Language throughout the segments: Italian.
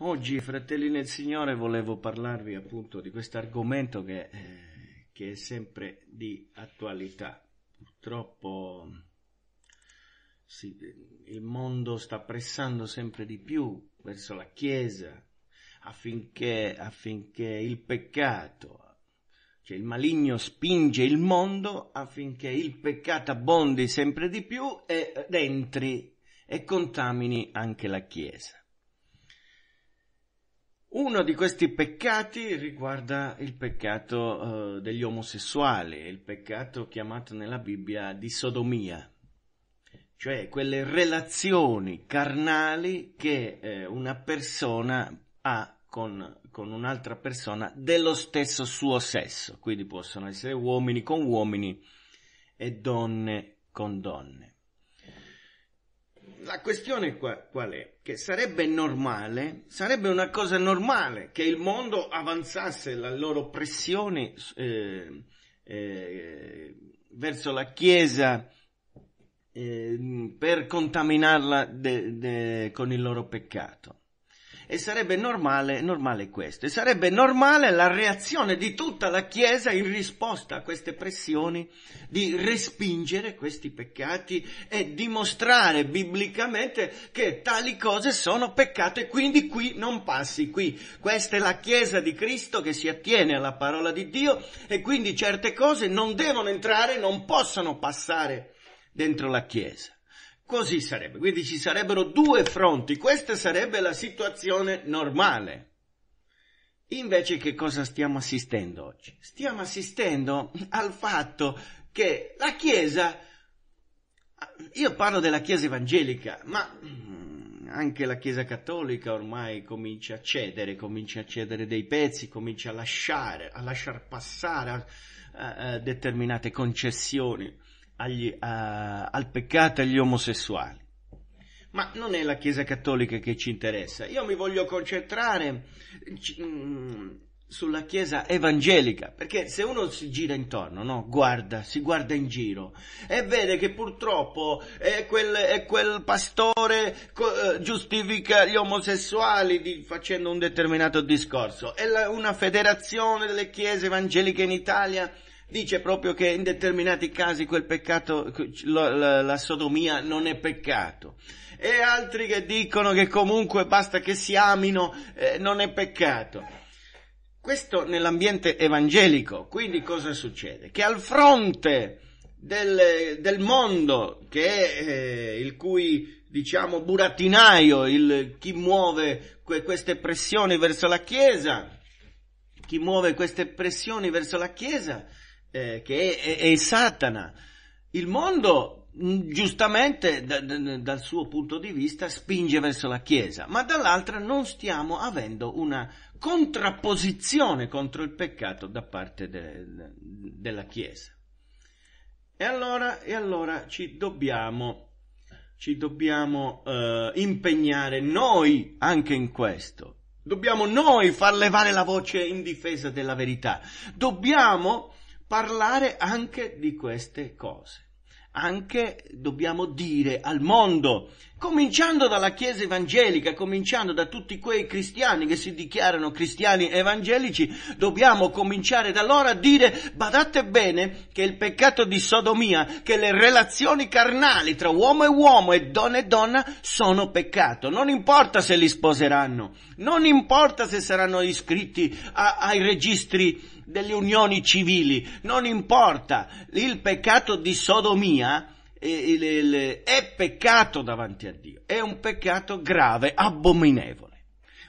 Oggi, fratelli nel Signore, volevo parlarvi appunto di questo argomento che, eh, che è sempre di attualità. Purtroppo sì, il mondo sta pressando sempre di più verso la Chiesa affinché, affinché il peccato, cioè il maligno spinge il mondo affinché il peccato abbondi sempre di più e entri e contamini anche la Chiesa. Uno di questi peccati riguarda il peccato eh, degli omosessuali, il peccato chiamato nella Bibbia di sodomia, cioè quelle relazioni carnali che eh, una persona ha con, con un'altra persona dello stesso suo sesso, quindi possono essere uomini con uomini e donne con donne la questione qua, qual è? Che sarebbe normale, sarebbe una cosa normale che il mondo avanzasse la loro pressione eh, eh, verso la Chiesa eh, per contaminarla de, de, con il loro peccato e sarebbe normale, normale questo. E sarebbe normale la reazione di tutta la Chiesa in risposta a queste pressioni di respingere questi peccati e dimostrare biblicamente che tali cose sono peccato e quindi qui non passi qui. Questa è la Chiesa di Cristo che si attiene alla parola di Dio e quindi certe cose non devono entrare, non possono passare dentro la Chiesa. Così sarebbe, quindi ci sarebbero due fronti, questa sarebbe la situazione normale. Invece che cosa stiamo assistendo oggi? Stiamo assistendo al fatto che la Chiesa, io parlo della Chiesa evangelica, ma mm, anche la Chiesa cattolica ormai comincia a cedere, comincia a cedere dei pezzi, comincia a lasciare, a lasciar passare a, a, a determinate concessioni agli, a, eh, al peccato e agli omosessuali. Ma non è la Chiesa Cattolica che ci interessa. Io mi voglio concentrare mm, sulla Chiesa evangelica, perché se uno si gira intorno, no? guarda, si guarda in giro e vede che purtroppo è quel, è quel pastore co- eh, giustifica gli omosessuali di, facendo un determinato discorso, è la, una federazione delle Chiese evangeliche in Italia dice proprio che in determinati casi quel peccato, la sodomia non è peccato. E altri che dicono che comunque basta che si amino, eh, non è peccato. Questo nell'ambiente evangelico, quindi cosa succede? Che al fronte del, del mondo, che eh, il cui diciamo burattinaio, il, chi muove que, queste pressioni verso la Chiesa, chi muove queste pressioni verso la Chiesa eh, che è, è, è Satana. Il mondo, mm, giustamente, da, da, dal suo punto di vista, spinge verso la Chiesa, ma dall'altra non stiamo avendo una contrapposizione contro il peccato da parte de, de, della Chiesa. E allora, e allora ci dobbiamo, ci dobbiamo eh, impegnare noi anche in questo. Dobbiamo noi far levare la voce in difesa della verità. Dobbiamo parlare anche di queste cose. Anche dobbiamo dire al mondo, cominciando dalla Chiesa evangelica, cominciando da tutti quei cristiani che si dichiarano cristiani evangelici, dobbiamo cominciare da loro a dire, badate bene che il peccato di sodomia, che le relazioni carnali tra uomo e uomo e donna e donna sono peccato. Non importa se li sposeranno, non importa se saranno iscritti a, ai registri delle unioni civili, non importa, il peccato di sodomia eh, è peccato davanti a Dio, è un peccato grave, abominevole.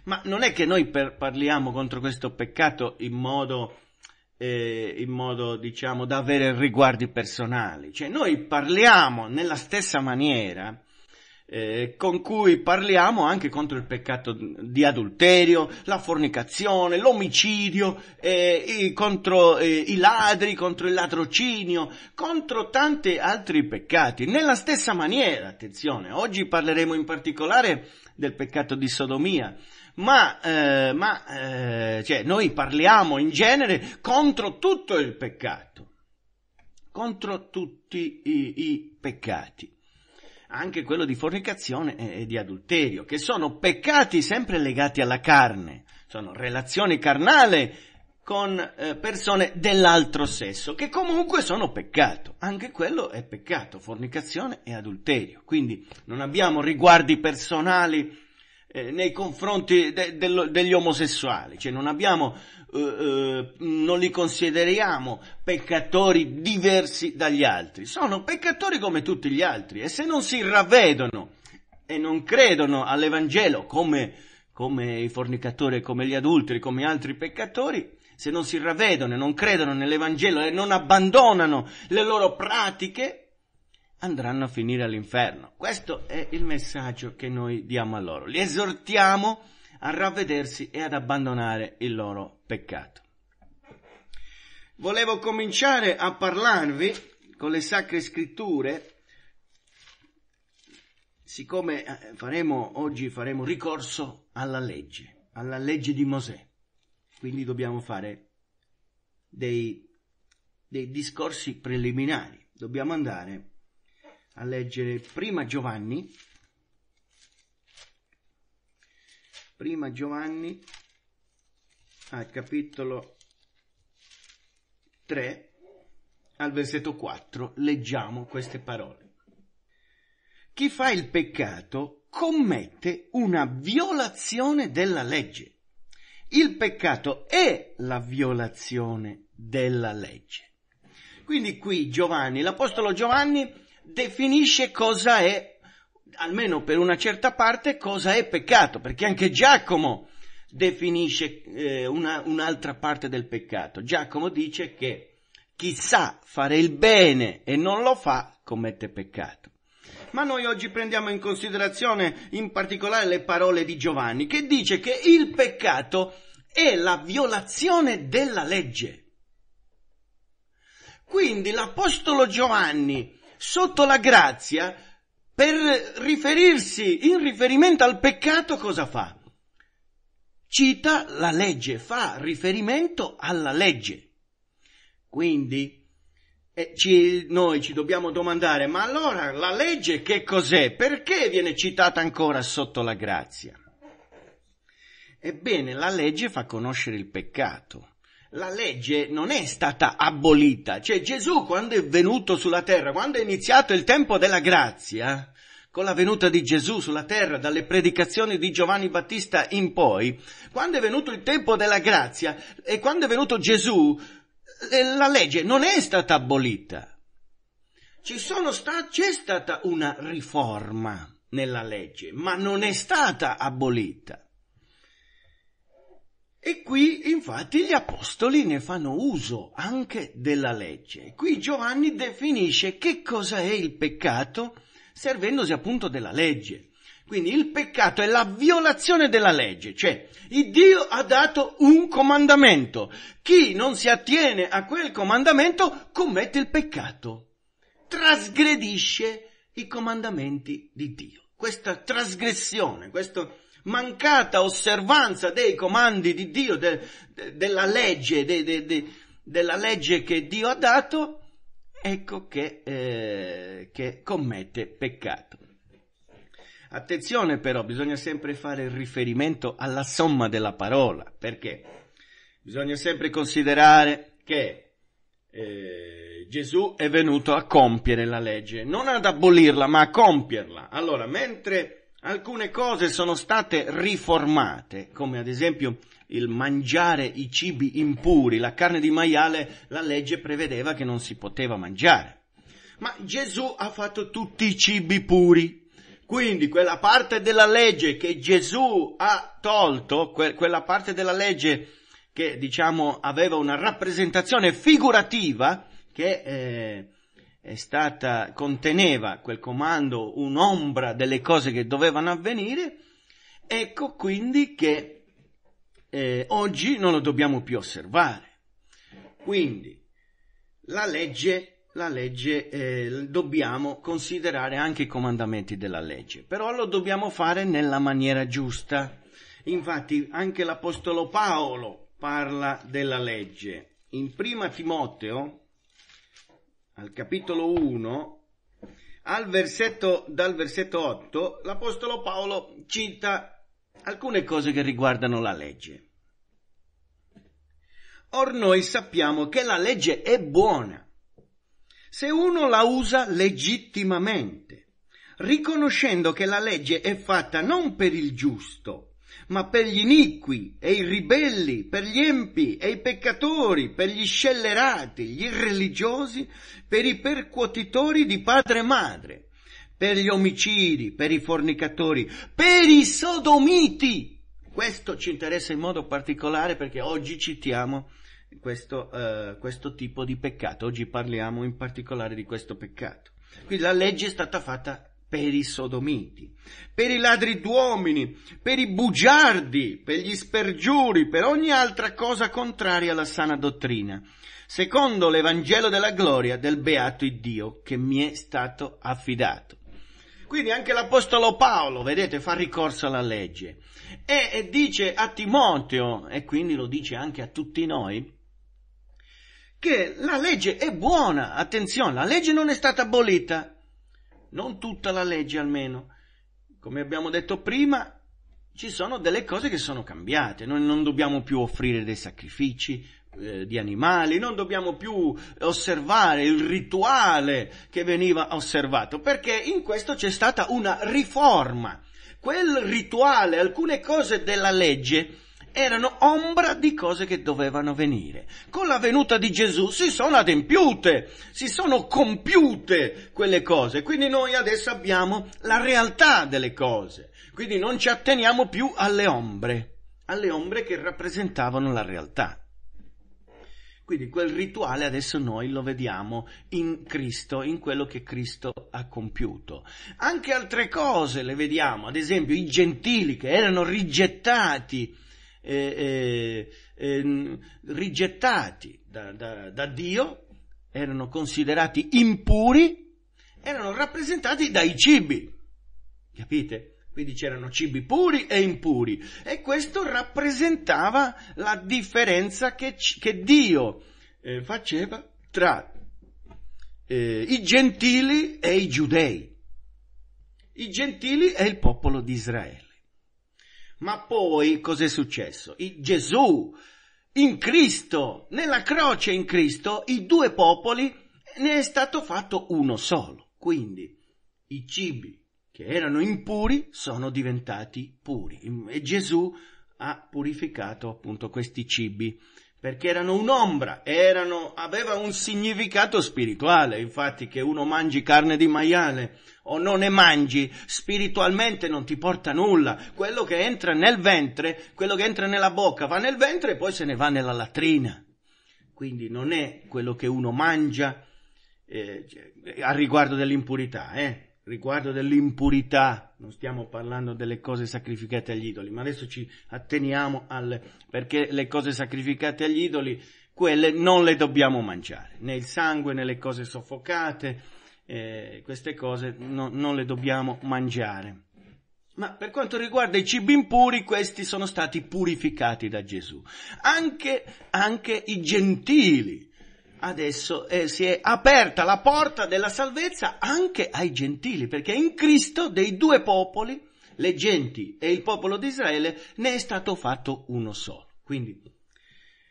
Ma non è che noi per, parliamo contro questo peccato in modo, eh, in modo, diciamo, da avere riguardi personali, cioè noi parliamo nella stessa maniera eh, con cui parliamo anche contro il peccato di adulterio, la fornicazione, l'omicidio, eh, contro eh, i ladri, contro il ladrocinio, contro tanti altri peccati. Nella stessa maniera, attenzione, oggi parleremo in particolare del peccato di sodomia, ma, eh, ma eh, cioè, noi parliamo in genere contro tutto il peccato, contro tutti i, i peccati anche quello di fornicazione e di adulterio, che sono peccati sempre legati alla carne, sono relazioni carnali con eh, persone dell'altro sesso, che comunque sono peccato, anche quello è peccato, fornicazione e adulterio. Quindi non abbiamo riguardi personali eh, nei confronti de, de, degli omosessuali, cioè non abbiamo, eh, eh, non li consideriamo peccatori diversi dagli altri, sono peccatori come tutti gli altri e se non si ravvedono e non credono all'Evangelo come, come i fornicatori, come gli adulteri, come altri peccatori, se non si ravvedono e non credono nell'Evangelo e non abbandonano le loro pratiche, andranno a finire all'inferno. Questo è il messaggio che noi diamo a loro. Li esortiamo a ravvedersi e ad abbandonare il loro peccato. Volevo cominciare a parlarvi con le sacre scritture, siccome eh, faremo, oggi faremo ricorso alla legge, alla legge di Mosè. Quindi dobbiamo fare dei, dei discorsi preliminari, dobbiamo andare a leggere prima Giovanni, prima Giovanni al capitolo 3, al versetto 4, leggiamo queste parole. Chi fa il peccato commette una violazione della legge. Il peccato è la violazione della legge. Quindi qui Giovanni, l'Apostolo Giovanni definisce cosa è, almeno per una certa parte, cosa è peccato, perché anche Giacomo definisce eh, una, un'altra parte del peccato. Giacomo dice che chi sa fare il bene e non lo fa commette peccato. Ma noi oggi prendiamo in considerazione in particolare le parole di Giovanni che dice che il peccato è la violazione della legge. Quindi l'Apostolo Giovanni sotto la grazia, per riferirsi in riferimento al peccato, cosa fa? Cita la legge, fa riferimento alla legge. Quindi eh, ci, noi ci dobbiamo domandare, ma allora la legge che cos'è? Perché viene citata ancora sotto la grazia? Ebbene, la legge fa conoscere il peccato la legge non è stata abolita, cioè Gesù quando è venuto sulla terra, quando è iniziato il tempo della grazia, con la venuta di Gesù sulla terra, dalle predicazioni di Giovanni Battista in poi, quando è venuto il tempo della grazia e quando è venuto Gesù, eh, la legge non è stata abolita. Sta- c'è stata una riforma nella legge, ma non è stata abolita. E qui infatti gli apostoli ne fanno uso anche della legge. Qui Giovanni definisce che cosa è il peccato servendosi appunto della legge. Quindi il peccato è la violazione della legge, cioè il Dio ha dato un comandamento. Chi non si attiene a quel comandamento commette il peccato, trasgredisce i comandamenti di Dio. Questa trasgressione, questo mancata osservanza dei comandi di Dio, de, de, della legge, de, della legge che Dio ha dato, ecco che, eh, che commette peccato. Attenzione però, bisogna sempre fare riferimento alla somma della parola, perché bisogna sempre considerare che eh, Gesù è venuto a compiere la legge, non ad abolirla, ma a compierla. Allora, mentre Alcune cose sono state riformate, come ad esempio il mangiare i cibi impuri, la carne di maiale, la legge prevedeva che non si poteva mangiare. Ma Gesù ha fatto tutti i cibi puri. Quindi quella parte della legge che Gesù ha tolto, que- quella parte della legge che diciamo aveva una rappresentazione figurativa, che eh, stata, conteneva quel comando un'ombra delle cose che dovevano avvenire, ecco quindi che eh, oggi non lo dobbiamo più osservare. Quindi la legge, la legge eh, dobbiamo considerare anche i comandamenti della legge, però lo dobbiamo fare nella maniera giusta. Infatti anche l'Apostolo Paolo parla della legge. In prima Timoteo, al capitolo 1, al versetto, dal versetto 8, l'Apostolo Paolo cita alcune cose che riguardano la legge. Or noi sappiamo che la legge è buona se uno la usa legittimamente, riconoscendo che la legge è fatta non per il giusto, ma per gli iniqui e i ribelli, per gli empi e i peccatori, per gli scellerati, gli irreligiosi, per i percuotitori di padre e madre, per gli omicidi, per i fornicatori, per i sodomiti. Questo ci interessa in modo particolare perché oggi citiamo questo, eh, questo tipo di peccato, oggi parliamo in particolare di questo peccato. Quindi la legge è stata fatta per i sodomiti, per i ladri d'uomini, per i bugiardi, per gli spergiuri, per ogni altra cosa contraria alla sana dottrina, secondo l'Evangelo della gloria del beato Dio che mi è stato affidato. Quindi anche l'Apostolo Paolo, vedete, fa ricorso alla legge e, e dice a Timoteo, e quindi lo dice anche a tutti noi, che la legge è buona, attenzione, la legge non è stata abolita, non tutta la legge almeno. Come abbiamo detto prima, ci sono delle cose che sono cambiate, noi non dobbiamo più offrire dei sacrifici eh, di animali, non dobbiamo più osservare il rituale che veniva osservato, perché in questo c'è stata una riforma. Quel rituale, alcune cose della legge, erano ombra di cose che dovevano venire. Con la venuta di Gesù si sono adempiute, si sono compiute quelle cose, quindi noi adesso abbiamo la realtà delle cose, quindi non ci atteniamo più alle ombre, alle ombre che rappresentavano la realtà. Quindi quel rituale adesso noi lo vediamo in Cristo, in quello che Cristo ha compiuto. Anche altre cose le vediamo, ad esempio i gentili che erano rigettati eh, eh, rigettati da, da, da Dio, erano considerati impuri, erano rappresentati dai cibi. Capite? Quindi c'erano cibi puri e impuri e questo rappresentava la differenza che, che Dio eh, faceva tra eh, i gentili e i giudei, i gentili e il popolo di Israele. Ma poi cos'è successo? In Gesù, in Cristo, nella croce in Cristo, i due popoli ne è stato fatto uno solo. Quindi i cibi che erano impuri sono diventati puri e Gesù ha purificato appunto questi cibi perché erano un'ombra, erano, aveva un significato spirituale, infatti che uno mangi carne di maiale o non ne mangi, spiritualmente non ti porta nulla, quello che entra nel ventre, quello che entra nella bocca va nel ventre e poi se ne va nella latrina, quindi non è quello che uno mangia eh, cioè, a riguardo dell'impurità, eh? riguardo dell'impurità non stiamo parlando delle cose sacrificate agli idoli, ma adesso ci atteniamo al perché le cose sacrificate agli idoli, quelle non le dobbiamo mangiare, né il sangue né le cose soffocate, eh, queste cose no, non le dobbiamo mangiare. Ma per quanto riguarda i cibi impuri, questi sono stati purificati da Gesù. Anche, anche i gentili adesso eh, si è aperta la porta della salvezza anche ai gentili, perché in Cristo dei due popoli, le genti e il popolo di Israele, ne è stato fatto uno solo. Quindi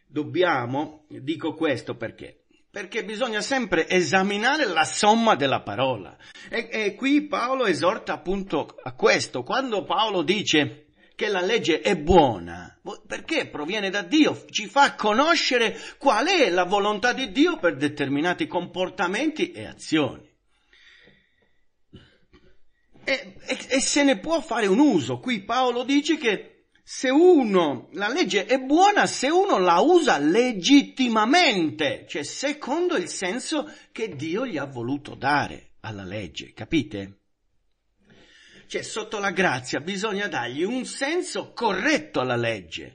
dobbiamo, dico questo perché, perché bisogna sempre esaminare la somma della parola. E, e qui Paolo esorta appunto a questo, quando Paolo dice che la legge è buona, perché proviene da Dio, ci fa conoscere qual è la volontà di Dio per determinati comportamenti e azioni. E, e, e se ne può fare un uso. Qui Paolo dice che se uno, la legge è buona se uno la usa legittimamente, cioè secondo il senso che Dio gli ha voluto dare alla legge, capite? Cioè, sotto la grazia bisogna dargli un senso corretto alla legge.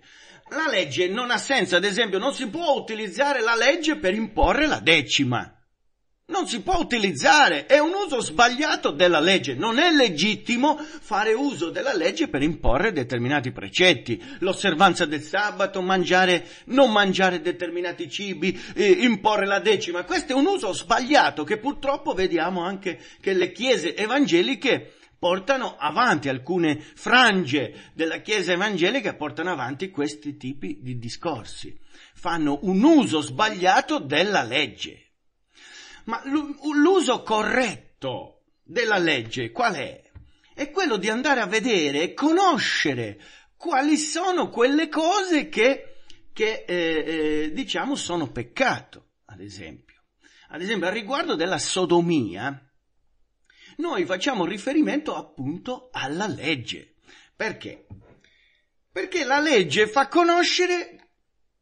La legge non ha senso, ad esempio, non si può utilizzare la legge per imporre la decima. Non si può utilizzare, è un uso sbagliato della legge, non è legittimo fare uso della legge per imporre determinati precetti, l'osservanza del sabato, mangiare, non mangiare determinati cibi, eh, imporre la decima, questo è un uso sbagliato che purtroppo vediamo anche che le chiese evangeliche portano avanti alcune frange della Chiesa evangelica, portano avanti questi tipi di discorsi. Fanno un uso sbagliato della legge. Ma l'uso corretto della legge qual è? È quello di andare a vedere e conoscere quali sono quelle cose che, che eh, eh, diciamo sono peccato, ad esempio. Ad esempio, a riguardo della sodomia, noi facciamo riferimento appunto alla legge. Perché? Perché la legge fa conoscere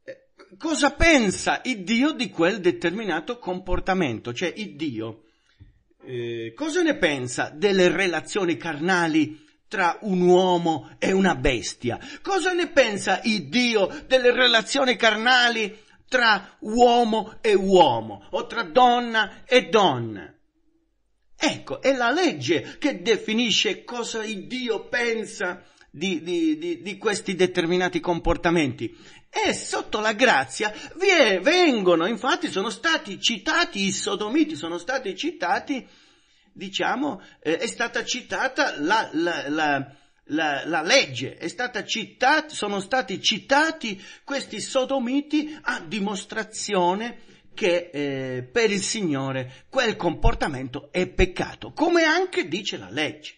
eh, cosa pensa il Dio di quel determinato comportamento, cioè il Dio. Eh, cosa ne pensa delle relazioni carnali tra un uomo e una bestia? Cosa ne pensa il Dio delle relazioni carnali tra uomo e uomo o tra donna e donna? Ecco, è la legge che definisce cosa il Dio pensa di, di, di, di, questi determinati comportamenti. E sotto la grazia è, vengono, infatti sono stati citati i sodomiti, sono stati citati, diciamo, eh, è stata citata la, la, la la, la, legge, è stata citata, sono stati citati questi sodomiti a dimostrazione che eh, per il Signore quel comportamento è peccato, come anche dice la legge.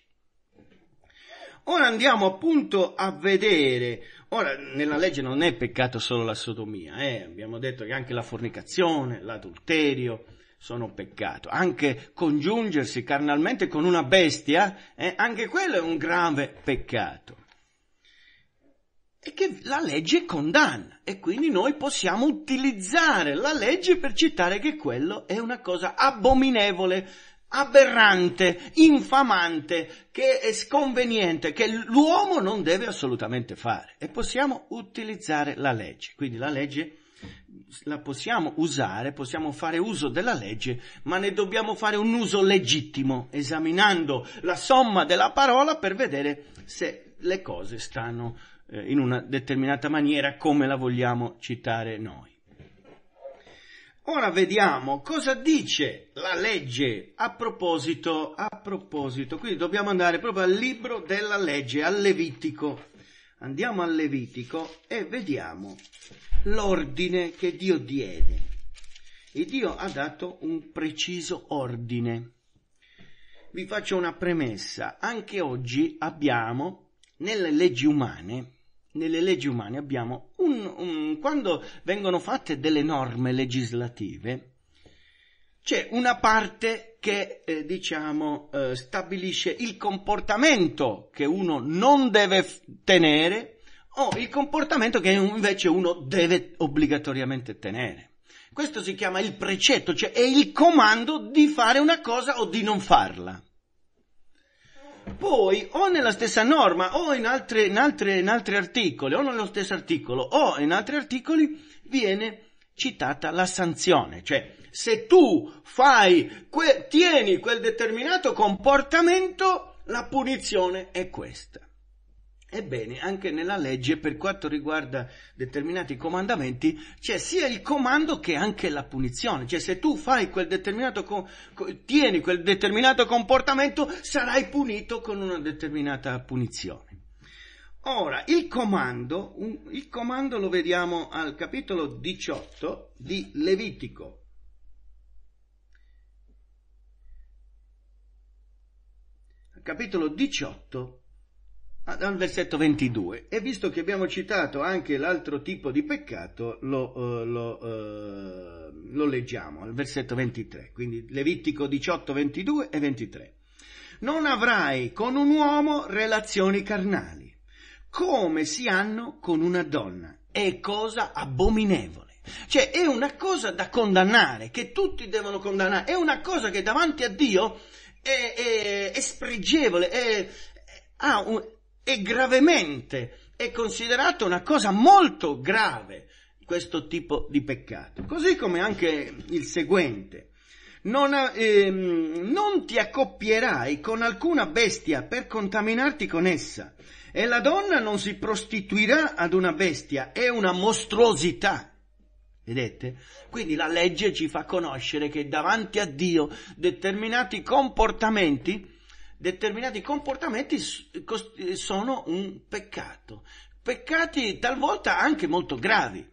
Ora andiamo appunto a vedere, ora nella legge non è peccato solo la sodomia, eh? abbiamo detto che anche la fornicazione, l'adulterio sono peccato, anche congiungersi carnalmente con una bestia, eh? anche quello è un grave peccato e che la legge condanna e quindi noi possiamo utilizzare la legge per citare che quello è una cosa abominevole, aberrante, infamante, che è sconveniente, che l'uomo non deve assolutamente fare e possiamo utilizzare la legge. Quindi la legge la possiamo usare, possiamo fare uso della legge, ma ne dobbiamo fare un uso legittimo, esaminando la somma della parola per vedere se le cose stanno eh, in una determinata maniera come la vogliamo citare noi. Ora vediamo cosa dice la legge a proposito, a proposito, quindi dobbiamo andare proprio al libro della legge, al Levitico. Andiamo al Levitico e vediamo l'ordine che Dio diede. E Dio ha dato un preciso ordine. Vi faccio una premessa, anche oggi abbiamo nelle leggi umane nelle leggi umane abbiamo un, un, quando vengono fatte delle norme legislative, c'è una parte che, eh, diciamo, eh, stabilisce il comportamento che uno non deve f- tenere o il comportamento che invece uno deve obbligatoriamente tenere. Questo si chiama il precetto, cioè è il comando di fare una cosa o di non farla. Poi o nella stessa norma o in, altre, in, altre, in altri articoli, o nello stesso articolo o in altri articoli viene citata la sanzione, cioè se tu fai, que, tieni quel determinato comportamento, la punizione è questa. Ebbene, anche nella legge, per quanto riguarda determinati comandamenti, c'è sia il comando che anche la punizione. Cioè, se tu fai quel determinato, co- tieni quel determinato comportamento, sarai punito con una determinata punizione. Ora, il comando, un, il comando lo vediamo al capitolo 18 di Levitico. Capitolo 18 Ah, al versetto 22 e visto che abbiamo citato anche l'altro tipo di peccato lo, eh, lo, eh, lo leggiamo al versetto 23 quindi Levitico 18 22 e 23 non avrai con un uomo relazioni carnali come si hanno con una donna è cosa abominevole cioè è una cosa da condannare che tutti devono condannare è una cosa che davanti a Dio è, è, è spregevole è, ha un, e gravemente è considerato una cosa molto grave questo tipo di peccato, così come anche il seguente. Non, ehm, non ti accoppierai con alcuna bestia per contaminarti con essa, e la donna non si prostituirà ad una bestia, è una mostruosità. Vedete? Quindi la legge ci fa conoscere che davanti a Dio determinati comportamenti determinati comportamenti sono un peccato, peccati talvolta anche molto gravi.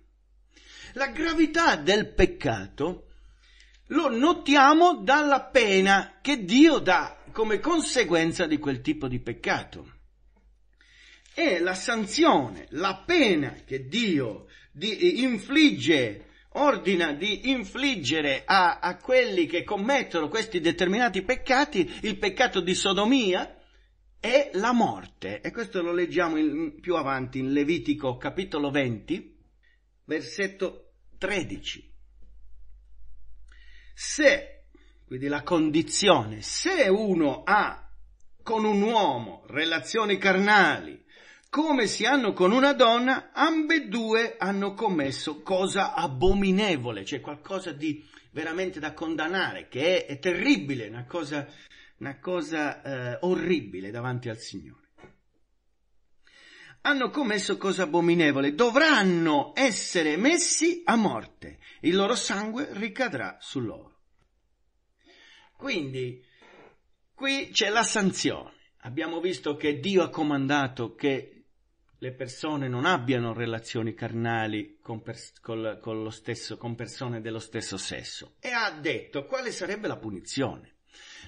La gravità del peccato lo notiamo dalla pena che Dio dà come conseguenza di quel tipo di peccato. E la sanzione, la pena che Dio infligge ordina di infliggere a, a quelli che commettono questi determinati peccati il peccato di sodomia e la morte. E questo lo leggiamo in, più avanti in Levitico capitolo 20, versetto 13. Se, quindi la condizione, se uno ha con un uomo relazioni carnali come si hanno con una donna, ambedue hanno commesso cosa abominevole, cioè qualcosa di veramente da condannare, che è, è terribile, una cosa, una cosa eh, orribile davanti al Signore. Hanno commesso cosa abominevole, dovranno essere messi a morte, il loro sangue ricadrà su loro. Quindi, qui c'è la sanzione. Abbiamo visto che Dio ha comandato che le persone non abbiano relazioni carnali con, pers- col, con, stesso, con persone dello stesso sesso e ha detto quale sarebbe la punizione.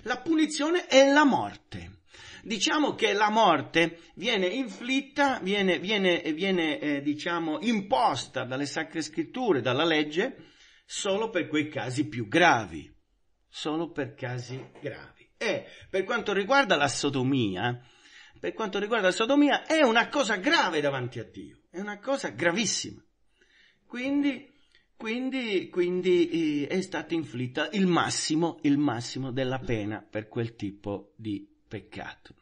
La punizione è la morte. Diciamo che la morte viene inflitta, viene, viene, viene eh, diciamo, imposta dalle sacre scritture, dalla legge, solo per quei casi più gravi. Solo per casi gravi. E per quanto riguarda la sodomia, per quanto riguarda la sodomia è una cosa grave davanti a Dio, è una cosa gravissima. Quindi, quindi, quindi eh, è stata inflitta il massimo, il massimo della pena per quel tipo di peccato.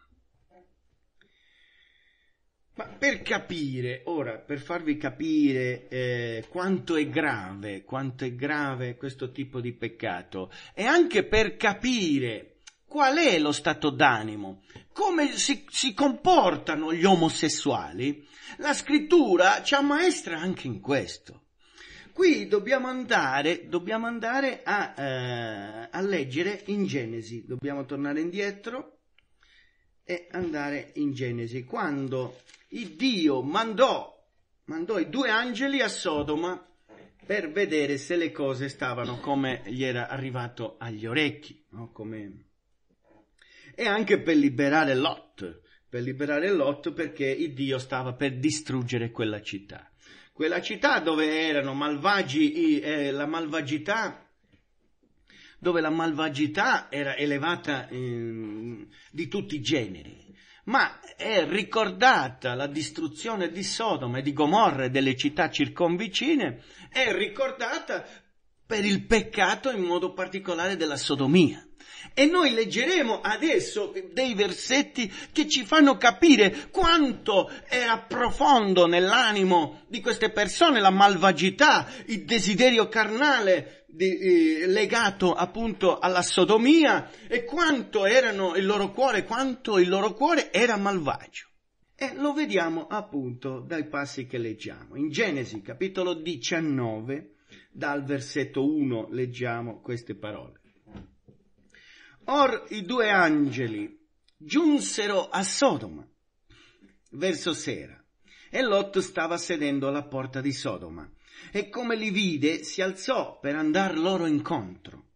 Ma per capire, ora, per farvi capire eh, quanto è grave, quanto è grave questo tipo di peccato, e anche per capire qual è lo stato d'animo, come si, si comportano gli omosessuali, la scrittura ci ammaestra anche in questo. Qui dobbiamo andare, dobbiamo andare a, eh, a, leggere in Genesi, dobbiamo tornare indietro e andare in Genesi, quando Dio mandò, mandò i due angeli a Sodoma per vedere se le cose stavano come gli era arrivato agli orecchi, no? come e anche per liberare Lot, per liberare Lot perché il Dio stava per distruggere quella città. Quella città dove erano malvagi, eh, la malvagità dove la malvagità era elevata eh, di tutti i generi. Ma è ricordata la distruzione di Sodoma e di Gomorra e delle città circonvicine, è ricordata per il peccato in modo particolare della sodomia. E noi leggeremo adesso dei versetti che ci fanno capire quanto era profondo nell'animo di queste persone la malvagità, il desiderio carnale di, eh, legato appunto alla sodomia e quanto erano il loro cuore, quanto il loro cuore era malvagio. E lo vediamo appunto dai passi che leggiamo. In Genesi capitolo 19, dal versetto 1 leggiamo queste parole. Or i due angeli giunsero a Sodoma verso sera e Lot stava sedendo alla porta di Sodoma e come li vide si alzò per andar loro incontro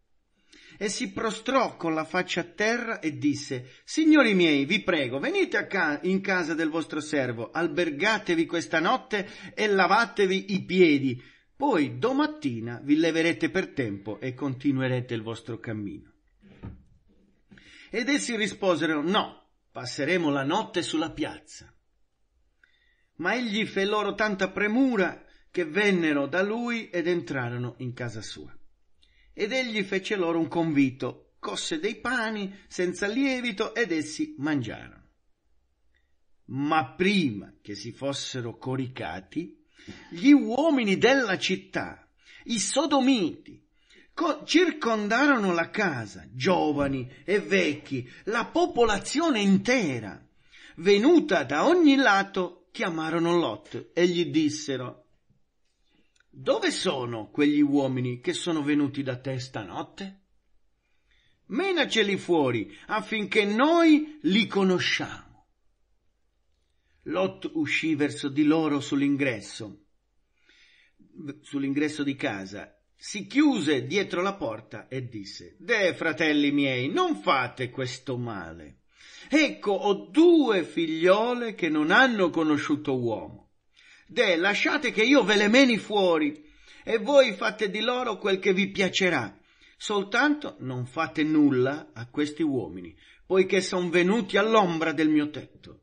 e si prostrò con la faccia a terra e disse Signori miei, vi prego, venite ca- in casa del vostro servo, albergatevi questa notte e lavatevi i piedi, poi domattina vi leverete per tempo e continuerete il vostro cammino. Ed essi risposero no, passeremo la notte sulla piazza. Ma egli fe loro tanta premura che vennero da lui ed entrarono in casa sua. Ed egli fece loro un convito, cosse dei pani senza lievito ed essi mangiarono. Ma prima che si fossero coricati, gli uomini della città, i sodomiti, circondarono la casa, giovani e vecchi, la popolazione intera. Venuta da ogni lato, chiamarono Lot e gli dissero, Dove sono quegli uomini che sono venuti da te stanotte? Menaceli fuori affinché noi li conosciamo. Lot uscì verso di loro sull'ingresso, sull'ingresso di casa si chiuse dietro la porta e disse De fratelli miei, non fate questo male. Ecco, ho due figliole che non hanno conosciuto uomo. De, lasciate che io ve le meni fuori e voi fate di loro quel che vi piacerà. Soltanto non fate nulla a questi uomini, poiché sono venuti all'ombra del mio tetto.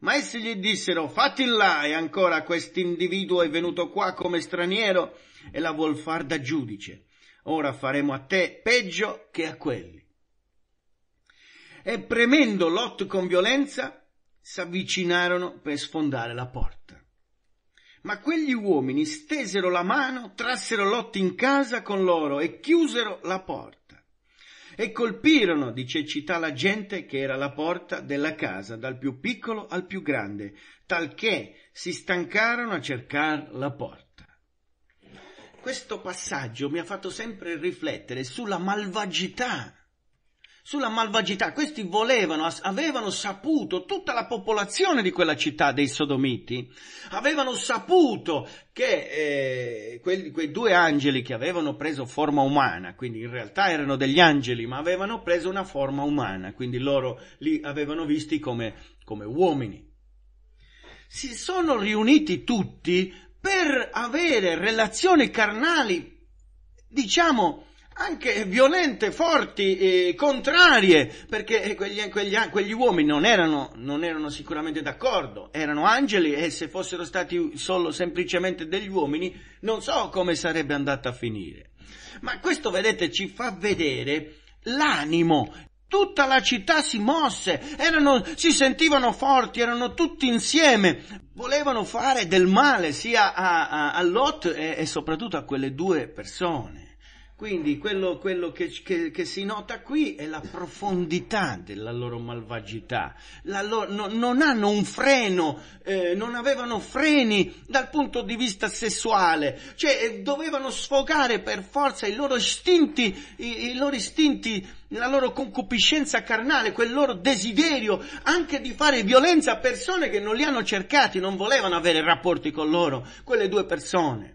Ma essi gli dissero, fatti là, e ancora quest'individuo è venuto qua come straniero e la vuol far da giudice. Ora faremo a te peggio che a quelli. E premendo Lot con violenza, s'avvicinarono per sfondare la porta. Ma quegli uomini stesero la mano, trassero Lot in casa con loro e chiusero la porta e colpirono di cecità la gente che era la porta della casa, dal più piccolo al più grande, talché si stancarono a cercare la porta questo passaggio mi ha fatto sempre riflettere sulla malvagità, sulla malvagità. Questi volevano, avevano saputo, tutta la popolazione di quella città dei Sodomiti, avevano saputo che eh, quei, quei due angeli che avevano preso forma umana, quindi in realtà erano degli angeli, ma avevano preso una forma umana, quindi loro li avevano visti come, come uomini. Si sono riuniti tutti per avere relazioni carnali, diciamo, anche violente, forti, eh, contrarie, perché quegli, quegli, quegli uomini non erano, non erano, sicuramente d'accordo, erano angeli e se fossero stati solo semplicemente degli uomini non so come sarebbe andata a finire. Ma questo, vedete, ci fa vedere l'animo Tutta la città si mosse, erano, si sentivano forti, erano tutti insieme, volevano fare del male sia a, a, a Lot e, e soprattutto a quelle due persone. Quindi quello, quello che, che, che, si nota qui è la profondità della loro malvagità. La loro, no, non hanno un freno, eh, non avevano freni dal punto di vista sessuale, cioè eh, dovevano sfogare per forza i loro istinti, i, i loro istinti, la loro concupiscenza carnale, quel loro desiderio anche di fare violenza a persone che non li hanno cercati, non volevano avere rapporti con loro, quelle due persone.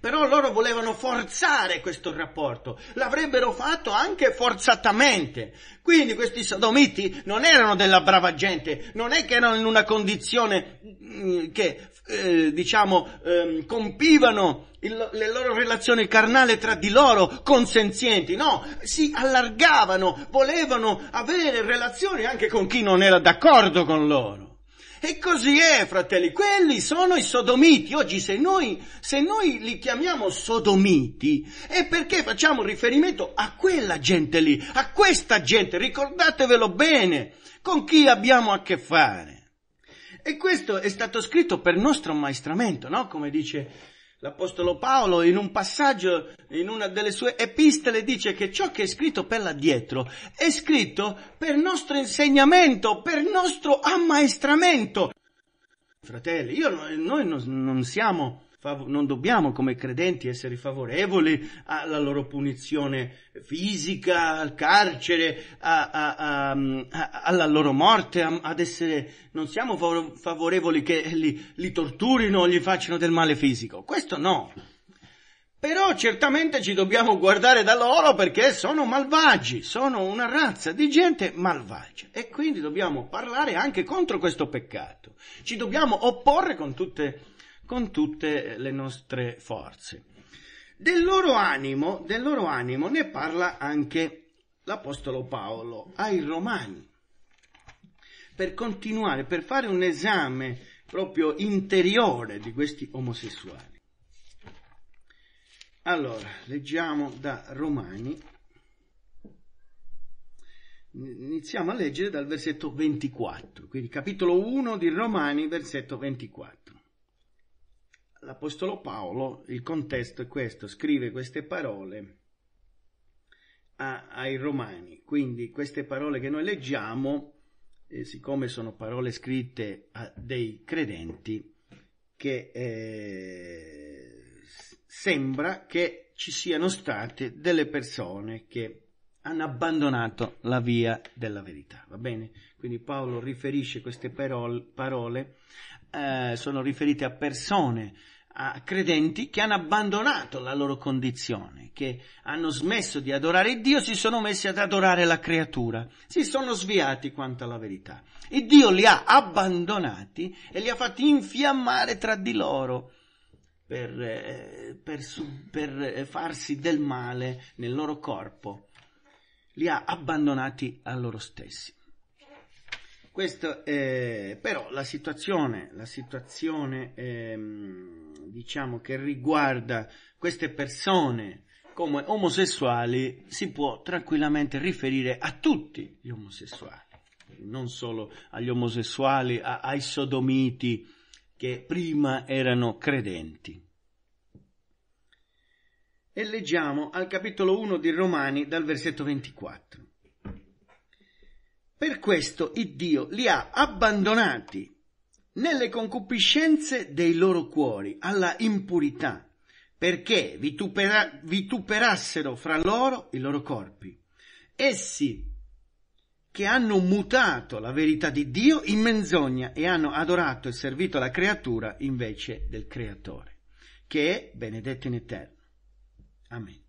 Però loro volevano forzare questo rapporto, l'avrebbero fatto anche forzatamente. Quindi questi sodomiti non erano della brava gente, non è che erano in una condizione mm, che, eh, diciamo, eh, compivano il, le loro relazioni carnali tra di loro consenzienti, no, si allargavano, volevano avere relazioni anche con chi non era d'accordo con loro. E così è, fratelli, quelli sono i sodomiti. Oggi se noi, se noi li chiamiamo sodomiti è perché facciamo riferimento a quella gente lì, a questa gente, ricordatevelo bene, con chi abbiamo a che fare. E questo è stato scritto per nostro ammaestramento, no? Come dice L'Apostolo Paolo in un passaggio, in una delle sue epistole, dice che ciò che è scritto per là dietro è scritto per nostro insegnamento, per nostro ammaestramento. Fratelli, io, noi non, non siamo non dobbiamo come credenti essere favorevoli alla loro punizione fisica, al carcere, a, a, a, alla loro morte, ad essere, non siamo favorevoli che li, li torturino o gli facciano del male fisico, questo no. Però certamente ci dobbiamo guardare da loro perché sono malvagi, sono una razza di gente malvagia e quindi dobbiamo parlare anche contro questo peccato. Ci dobbiamo opporre con tutte con tutte le nostre forze. Del loro animo, del loro animo ne parla anche l'Apostolo Paolo ai Romani. Per continuare, per fare un esame proprio interiore di questi omosessuali. Allora, leggiamo da Romani. Iniziamo a leggere dal versetto 24, quindi capitolo 1 di Romani, versetto 24 l'Apostolo Paolo, il contesto è questo, scrive queste parole a, ai Romani, quindi queste parole che noi leggiamo, eh, siccome sono parole scritte a dei credenti, che eh, sembra che ci siano state delle persone che hanno abbandonato la via della verità, va bene? Quindi Paolo riferisce queste parole eh, sono riferite a persone, a credenti che hanno abbandonato la loro condizione, che hanno smesso di adorare Dio, si sono messi ad adorare la creatura, si sono sviati quanto alla verità. E Dio li ha abbandonati e li ha fatti infiammare tra di loro per, eh, per, per eh, farsi del male nel loro corpo. Li ha abbandonati a loro stessi. Questo, eh, però la situazione, la situazione ehm, diciamo che riguarda queste persone come omosessuali si può tranquillamente riferire a tutti gli omosessuali, non solo agli omosessuali, a, ai sodomiti che prima erano credenti. E leggiamo al capitolo 1 di Romani dal versetto 24. Per questo Dio li ha abbandonati nelle concupiscenze dei loro cuori, alla impurità, perché vitupera- vituperassero fra loro i loro corpi. Essi che hanno mutato la verità di Dio in menzogna e hanno adorato e servito la creatura invece del creatore, che è benedetto in eterno. Amen.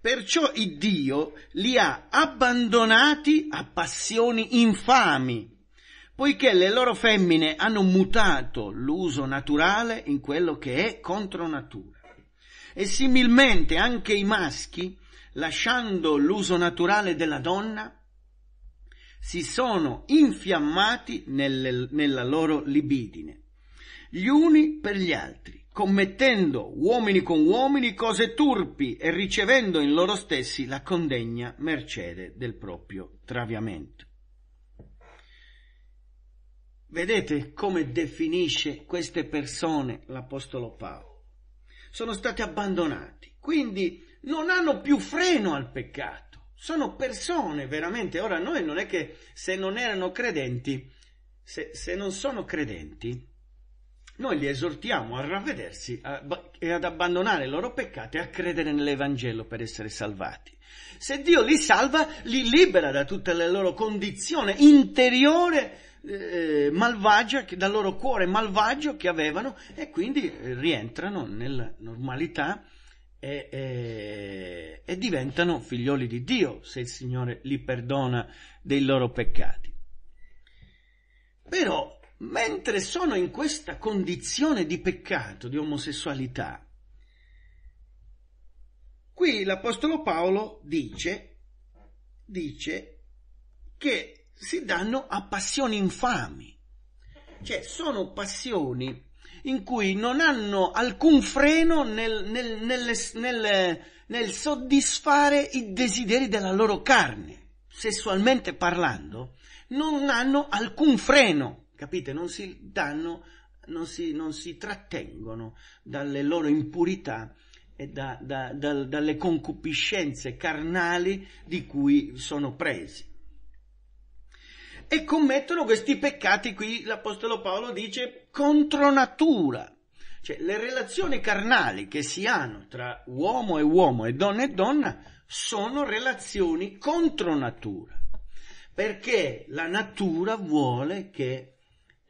Perciò il Dio li ha abbandonati a passioni infami, poiché le loro femmine hanno mutato l'uso naturale in quello che è contro natura. E similmente anche i maschi, lasciando l'uso naturale della donna, si sono infiammati nelle, nella loro libidine, gli uni per gli altri, commettendo uomini con uomini cose turpi e ricevendo in loro stessi la condegna mercede del proprio traviamento. Vedete come definisce queste persone l'Apostolo Paolo. Sono stati abbandonati, quindi non hanno più freno al peccato. Sono persone veramente. Ora noi non è che se non erano credenti, se, se non sono credenti, noi li esortiamo a ravvedersi a, e ad abbandonare i loro peccati e a credere nell'Evangelo per essere salvati. Se Dio li salva, li libera da tutta la loro condizione interiore eh, malvagia, dal loro cuore malvagio che avevano e quindi eh, rientrano nella normalità e, e, e diventano figlioli di Dio se il Signore li perdona dei loro peccati. Però mentre sono in questa condizione di peccato, di omosessualità, qui l'Apostolo Paolo dice, dice che si danno a passioni infami, cioè sono passioni in cui non hanno alcun freno nel, nel, nel, nel, soddisfare i desideri della loro carne, sessualmente parlando, non hanno alcun freno capite? Non si danno, non si, non si trattengono dalle loro impurità e da, da, da, dalle concupiscenze carnali di cui sono presi. E commettono questi peccati qui, l'Apostolo Paolo dice, contro natura. Cioè, le relazioni carnali che si hanno tra uomo e uomo e donna e donna sono relazioni contro natura, perché la natura vuole che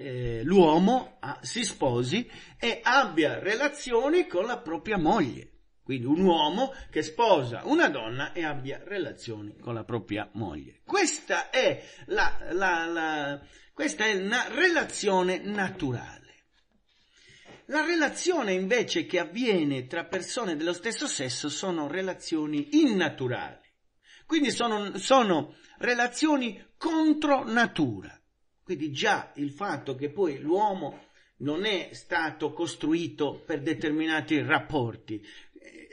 eh, l'uomo ah, si sposi e abbia relazioni con la propria moglie. Quindi un uomo che sposa una donna e abbia relazioni con la propria moglie. Questa è, la, la, la, questa è una relazione naturale. La relazione invece che avviene tra persone dello stesso sesso sono relazioni innaturali. Quindi sono, sono relazioni contro natura. Quindi già il fatto che poi l'uomo non è stato costruito per determinati rapporti, eh,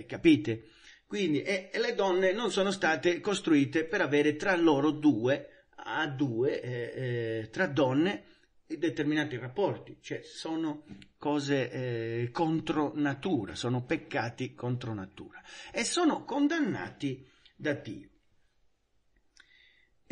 eh capite? Quindi eh, le donne non sono state costruite per avere tra loro due, a due, eh, eh tra donne, determinati rapporti, cioè sono cose eh, contro natura, sono peccati contro natura e sono condannati da Dio.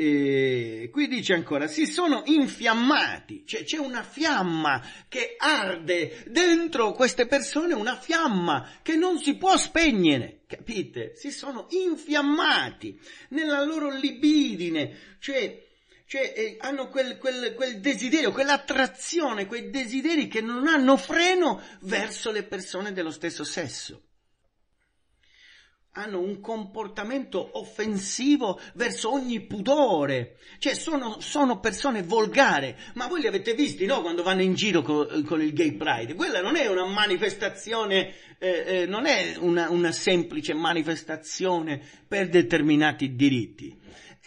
E qui dice ancora, si sono infiammati, cioè c'è una fiamma che arde dentro queste persone, una fiamma che non si può spegnere, capite? Si sono infiammati nella loro libidine, cioè, cioè eh, hanno quel, quel, quel desiderio, quell'attrazione, quei desideri che non hanno freno verso le persone dello stesso sesso hanno un comportamento offensivo verso ogni pudore, cioè sono, sono persone volgare, ma voi li avete visti no? quando vanno in giro con, con il gay pride, quella non è una manifestazione, eh, eh, non è una, una semplice manifestazione per determinati diritti.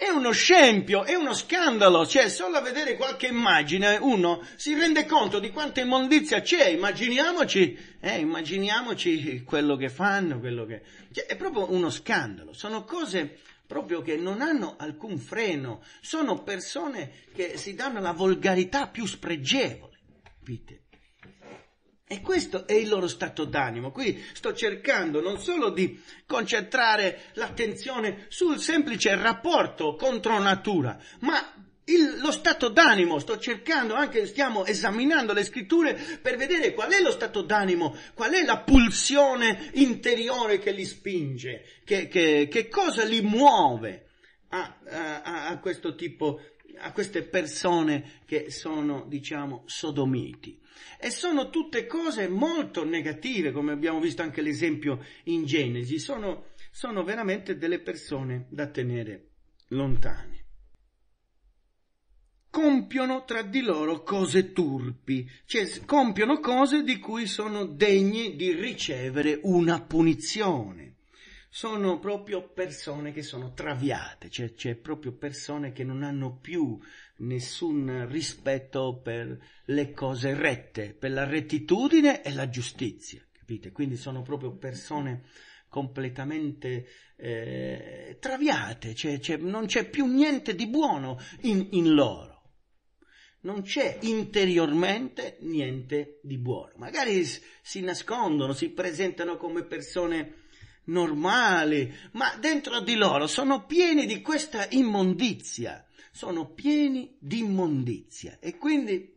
È uno scempio, è uno scandalo, cioè solo a vedere qualche immagine uno si rende conto di quanta immondizia c'è, immaginiamoci, eh, immaginiamoci quello che fanno, quello che... Cioè, è proprio uno scandalo, sono cose proprio che non hanno alcun freno, sono persone che si danno la volgarità più spregevole, capite? E questo è il loro stato d'animo. Qui sto cercando non solo di concentrare l'attenzione sul semplice rapporto contro natura, ma il, lo stato d'animo, sto cercando anche, stiamo esaminando le scritture per vedere qual è lo stato d'animo, qual è la pulsione interiore che li spinge, che, che, che cosa li muove a, a, a questo tipo, a queste persone che sono, diciamo, sodomiti. E sono tutte cose molto negative, come abbiamo visto anche l'esempio in Genesi, sono, sono veramente delle persone da tenere lontane. Compiono tra di loro cose turpi, cioè compiono cose di cui sono degni di ricevere una punizione sono proprio persone che sono traviate, cioè, cioè proprio persone che non hanno più nessun rispetto per le cose rette, per la rettitudine e la giustizia, capite? Quindi sono proprio persone completamente eh, traviate, cioè, cioè, non c'è più niente di buono in, in loro non c'è interiormente niente di buono. Magari si nascondono, si presentano come persone normali, ma dentro di loro sono pieni di questa immondizia sono pieni di immondizia e quindi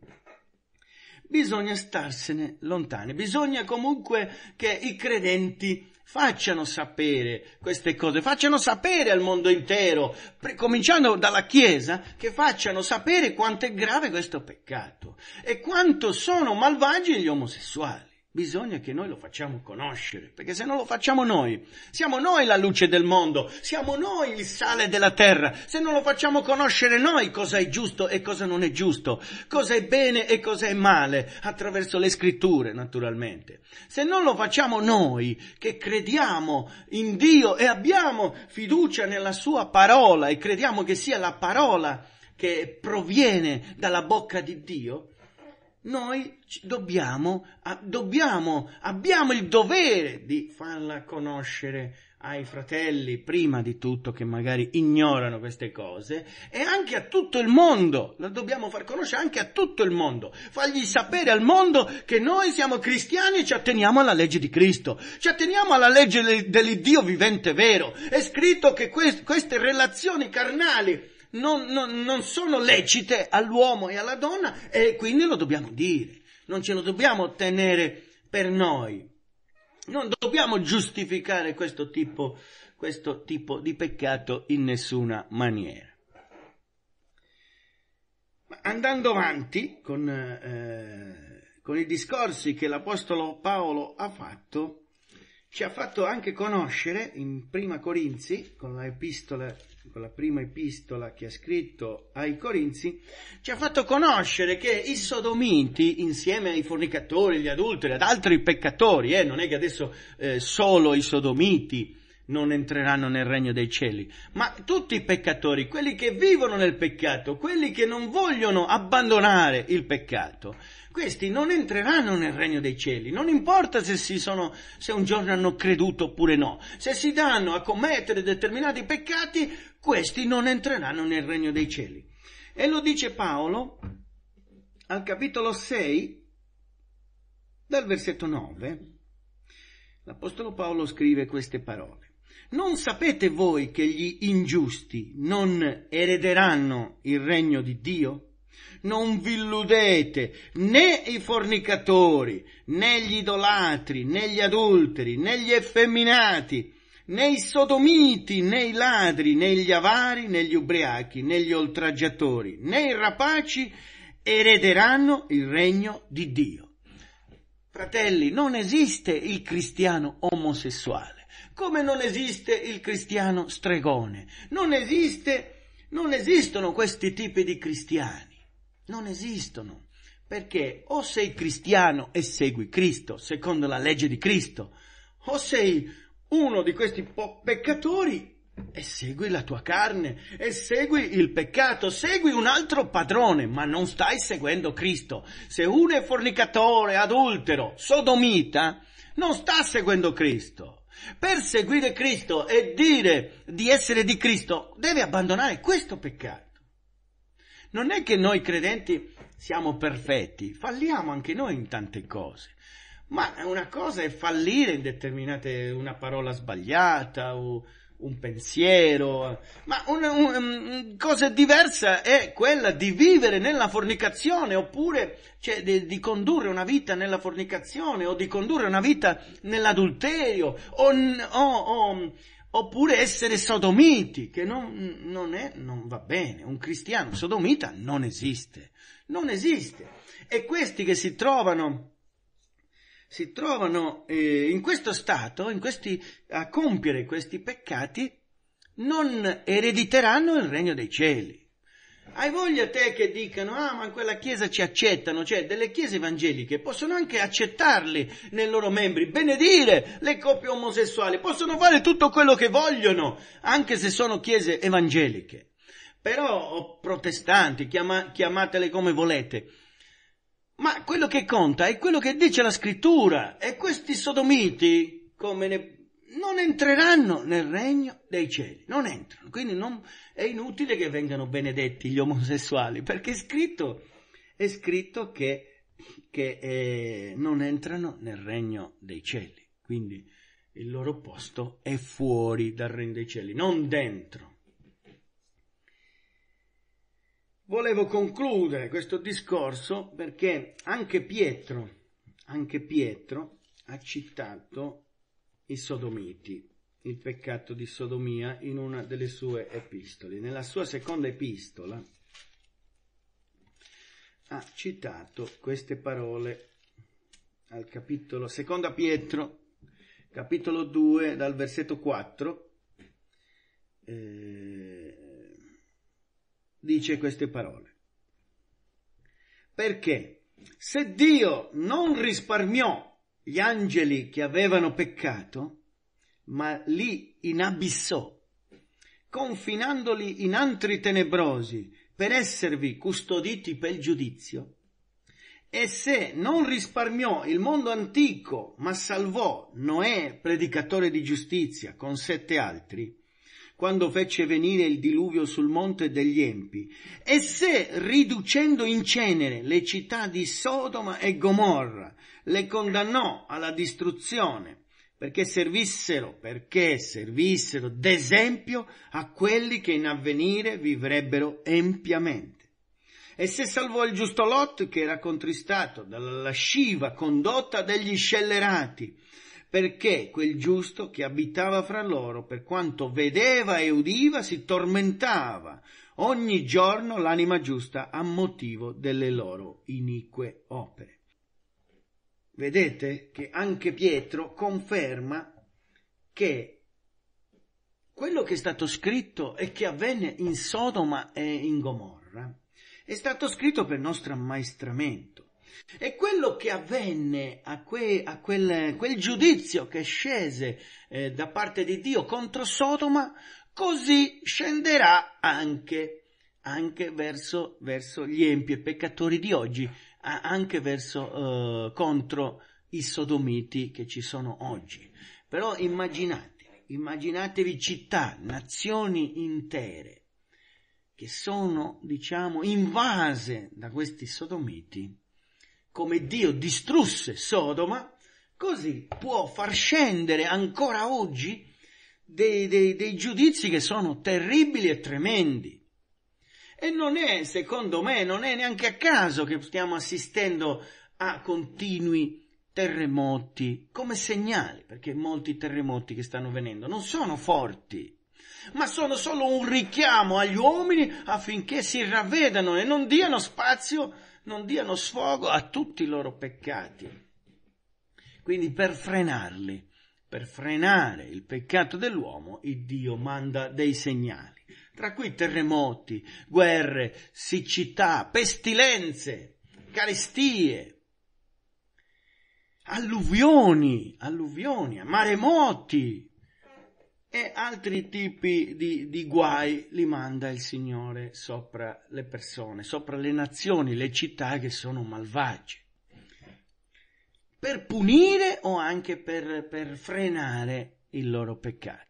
bisogna starsene lontani, bisogna comunque che i credenti facciano sapere queste cose, facciano sapere al mondo intero, pre- cominciando dalla Chiesa, che facciano sapere quanto è grave questo peccato e quanto sono malvagi gli omosessuali. Bisogna che noi lo facciamo conoscere, perché se non lo facciamo noi, siamo noi la luce del mondo, siamo noi il sale della terra, se non lo facciamo conoscere noi cosa è giusto e cosa non è giusto, cosa è bene e cosa è male, attraverso le scritture naturalmente. Se non lo facciamo noi che crediamo in Dio e abbiamo fiducia nella sua parola e crediamo che sia la parola che proviene dalla bocca di Dio, noi dobbiamo, dobbiamo, abbiamo il dovere di farla conoscere ai fratelli, prima di tutto, che magari ignorano queste cose, e anche a tutto il mondo. La dobbiamo far conoscere anche a tutto il mondo. Fargli sapere al mondo che noi siamo cristiani e ci atteniamo alla legge di Cristo. Ci atteniamo alla legge dell'Iddio vivente vero. È scritto che queste relazioni carnali non, non, non sono lecite all'uomo e alla donna e quindi lo dobbiamo dire, non ce lo dobbiamo tenere per noi. Non dobbiamo giustificare questo tipo, questo tipo di peccato in nessuna maniera. andando avanti con, eh, con i discorsi che l'Apostolo Paolo ha fatto, ci ha fatto anche conoscere in Prima Corinzi, con l'epistola con la prima epistola che ha scritto ai Corinzi, ci ha fatto conoscere che i sodomiti, insieme ai fornicatori, agli adulteri, ad altri peccatori, eh, non è che adesso eh, solo i sodomiti non entreranno nel regno dei cieli, ma tutti i peccatori, quelli che vivono nel peccato, quelli che non vogliono abbandonare il peccato, questi non entreranno nel regno dei cieli, non importa se, sono, se un giorno hanno creduto oppure no, se si danno a commettere determinati peccati, questi non entreranno nel regno dei cieli. E lo dice Paolo al capitolo 6, dal versetto 9. L'Apostolo Paolo scrive queste parole. Non sapete voi che gli ingiusti non erederanno il regno di Dio? non vi illudete, né i fornicatori, né gli idolatri, né gli adulteri, né gli effeminati, né i sodomiti, né i ladri, né gli avari, né gli ubriachi, né gli oltraggiatori, né i rapaci erederanno il regno di Dio. Fratelli, non esiste il cristiano omosessuale, come non esiste il cristiano stregone, non, esiste, non esistono questi tipi di cristiani non esistono, perché o sei cristiano e segui Cristo, secondo la legge di Cristo, o sei uno di questi po- peccatori e segui la tua carne, e segui il peccato, segui un altro padrone, ma non stai seguendo Cristo. Se uno è fornicatore, adultero, sodomita, non sta seguendo Cristo. Per seguire Cristo e dire di essere di Cristo, deve abbandonare questo peccato. Non è che noi credenti siamo perfetti, falliamo anche noi in tante cose. Ma una cosa è fallire in determinate, una parola sbagliata o un pensiero, ma una, un, cosa diversa è quella di vivere nella fornicazione oppure cioè, di, di, condurre una vita nella fornicazione o di condurre una vita nell'adulterio o, o, o oppure essere sodomiti, che non, non, è, non va bene. Un cristiano sodomita non esiste. Non esiste. E questi che si trovano si trovano eh, in questo stato, in questi, a compiere questi peccati, non erediteranno il regno dei cieli. Hai voglia te che dicano, ah ma in quella chiesa ci accettano, cioè delle chiese evangeliche possono anche accettarli nei loro membri, benedire le coppie omosessuali, possono fare tutto quello che vogliono, anche se sono chiese evangeliche. Però o oh, protestanti, chiama, chiamatele come volete. Ma quello che conta è quello che dice la scrittura e questi sodomiti, come ne non entreranno nel regno dei cieli, non entrano. Quindi non, è inutile che vengano benedetti gli omosessuali, perché è scritto, è scritto che, che eh, non entrano nel regno dei cieli. Quindi il loro posto è fuori dal regno dei cieli, non dentro. Volevo concludere questo discorso perché anche Pietro, anche Pietro ha citato i sodomiti, il peccato di sodomia in una delle sue epistole. Nella sua seconda epistola ha citato queste parole al capitolo seconda Pietro, capitolo 2 dal versetto 4 eh, dice queste parole. Perché se Dio non risparmiò gli angeli che avevano peccato, ma li inabissò, confinandoli in antri tenebrosi per esservi custoditi per il giudizio. E se non risparmiò il mondo antico, ma salvò Noè, predicatore di giustizia, con sette altri, quando fece venire il diluvio sul monte degli empi, e se riducendo in cenere le città di Sodoma e Gomorra le condannò alla distruzione perché servissero, perché servissero d'esempio a quelli che in avvenire vivrebbero empiamente. E se salvò il giusto Lot, che era contristato dalla lasciva condotta degli scellerati, perché quel giusto che abitava fra loro, per quanto vedeva e udiva, si tormentava ogni giorno l'anima giusta a motivo delle loro inique opere. Vedete che anche Pietro conferma che quello che è stato scritto e che avvenne in Sodoma e in Gomorra è stato scritto per nostro ammaestramento. E quello che avvenne a, que, a quel, quel, giudizio che scese eh, da parte di Dio contro Sodoma, così scenderà anche, anche verso, verso gli empi e peccatori di oggi anche verso, eh, contro i sodomiti che ci sono oggi. Però immaginate, immaginatevi città, nazioni intere che sono, diciamo, invase da questi sodomiti, come Dio distrusse Sodoma, così può far scendere ancora oggi dei, dei, dei giudizi che sono terribili e tremendi. E non è, secondo me, non è neanche a caso che stiamo assistendo a continui terremoti come segnali, perché molti terremoti che stanno venendo non sono forti, ma sono solo un richiamo agli uomini affinché si ravvedano e non diano spazio, non diano sfogo a tutti i loro peccati. Quindi per frenarli, per frenare il peccato dell'uomo, il Dio manda dei segnali tra cui terremoti, guerre, siccità, pestilenze, carestie, alluvioni, alluvioni, maremoti e altri tipi di, di guai li manda il Signore sopra le persone, sopra le nazioni, le città che sono malvagie per punire o anche per, per, frenare il loro peccato.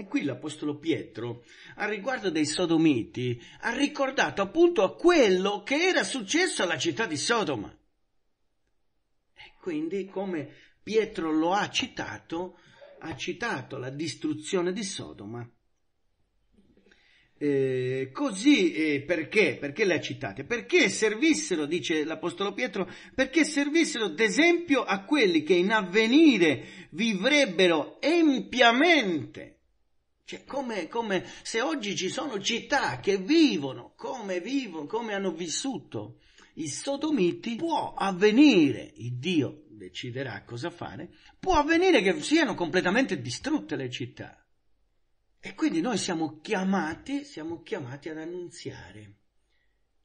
E qui l'Apostolo Pietro, a riguardo dei Sodomiti, ha ricordato appunto a quello che era successo alla città di Sodoma. E quindi, come Pietro lo ha citato, ha citato la distruzione di Sodoma. Eh, così eh, perché? Perché le ha citate? Perché servissero, dice l'Apostolo Pietro, perché servissero d'esempio a quelli che in avvenire vivrebbero empiamente cioè, come, come se oggi ci sono città che vivono come vivono, come hanno vissuto i sodomiti, può avvenire, il Dio deciderà cosa fare, può avvenire che siano completamente distrutte le città. E quindi noi siamo chiamati, siamo chiamati ad annunziare,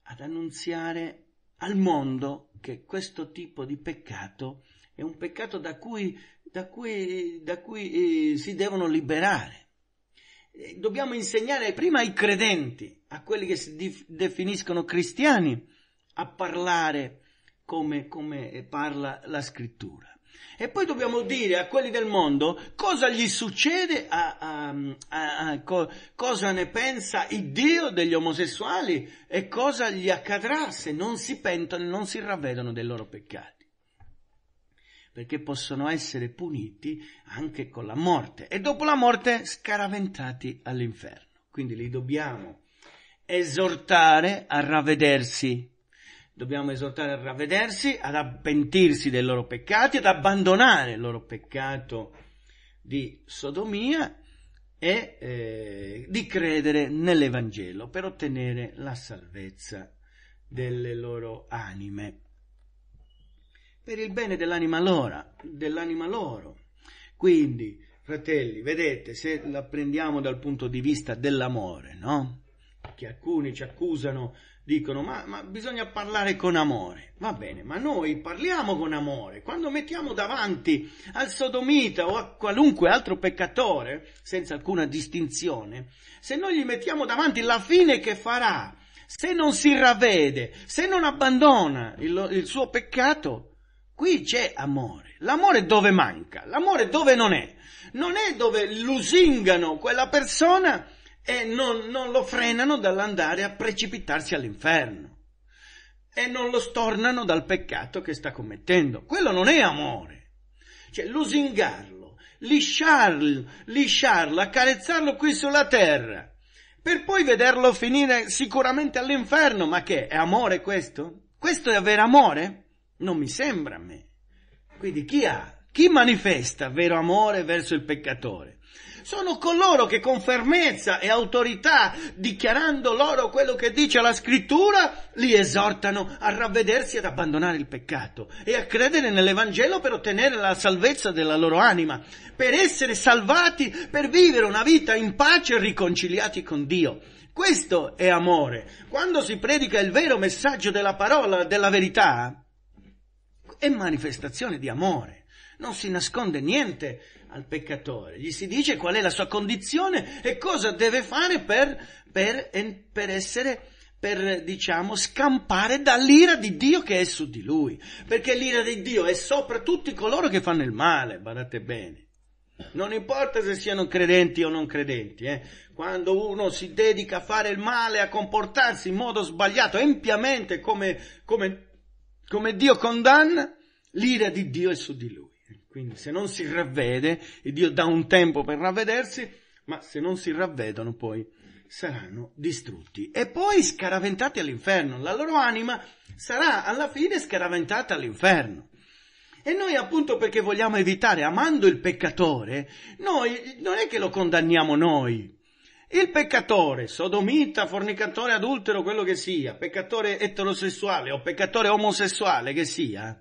ad annunziare al mondo che questo tipo di peccato è un peccato da cui, da cui, da cui eh, si devono liberare dobbiamo insegnare prima ai credenti, a quelli che si definiscono cristiani, a parlare come, come parla la scrittura. E poi dobbiamo dire a quelli del mondo cosa gli succede, a, a, a, co, cosa ne pensa il Dio degli omosessuali e cosa gli accadrà se non si pentono e non si ravvedono dei loro peccati perché possono essere puniti anche con la morte e dopo la morte scaraventati all'inferno. Quindi li dobbiamo esortare a ravvedersi. Dobbiamo esortare a ravvedersi, ad appentirsi dei loro peccati, ad abbandonare il loro peccato di sodomia e eh, di credere nell'Evangelo per ottenere la salvezza delle loro anime per il bene dell'anima loro, dell'anima loro. Quindi, fratelli, vedete, se la prendiamo dal punto di vista dell'amore, no? Che alcuni ci accusano, dicono, ma, ma bisogna parlare con amore. Va bene, ma noi parliamo con amore. Quando mettiamo davanti al sodomita o a qualunque altro peccatore, senza alcuna distinzione, se noi gli mettiamo davanti la fine che farà, se non si ravvede, se non abbandona il, il suo peccato, Qui c'è amore. L'amore dove manca, l'amore dove non è. Non è dove lusingano quella persona e non, non lo frenano dall'andare a precipitarsi all'inferno. E non lo stornano dal peccato che sta commettendo. Quello non è amore. Cioè, lusingarlo, lisciarlo, lisciarlo, accarezzarlo qui sulla terra, per poi vederlo finire sicuramente all'inferno. Ma che è amore questo? Questo è vero amore? Non mi sembra a me. Quindi chi ha? Chi manifesta vero amore verso il peccatore? Sono coloro che con fermezza e autorità, dichiarando loro quello che dice la scrittura, li esortano a ravvedersi e ad abbandonare il peccato e a credere nell'Evangelo per ottenere la salvezza della loro anima, per essere salvati, per vivere una vita in pace e riconciliati con Dio. Questo è amore. Quando si predica il vero messaggio della parola, della verità, è manifestazione di amore. Non si nasconde niente al peccatore, gli si dice qual è la sua condizione e cosa deve fare per, per, per essere per, diciamo, scampare dall'ira di Dio che è su di lui. Perché l'ira di Dio è sopra tutti coloro che fanno il male, badate bene. Non importa se siano credenti o non credenti, eh. quando uno si dedica a fare il male, a comportarsi in modo sbagliato, empiamente come, come come Dio condanna, l'ira di Dio è su di lui. Quindi se non si ravvede, e Dio dà un tempo per ravvedersi, ma se non si ravvedono poi saranno distrutti e poi scaraventati all'inferno. La loro anima sarà alla fine scaraventata all'inferno. E noi appunto perché vogliamo evitare, amando il peccatore, noi non è che lo condanniamo noi, il peccatore, sodomita, fornicatore, adultero, quello che sia, peccatore eterosessuale o peccatore omosessuale che sia,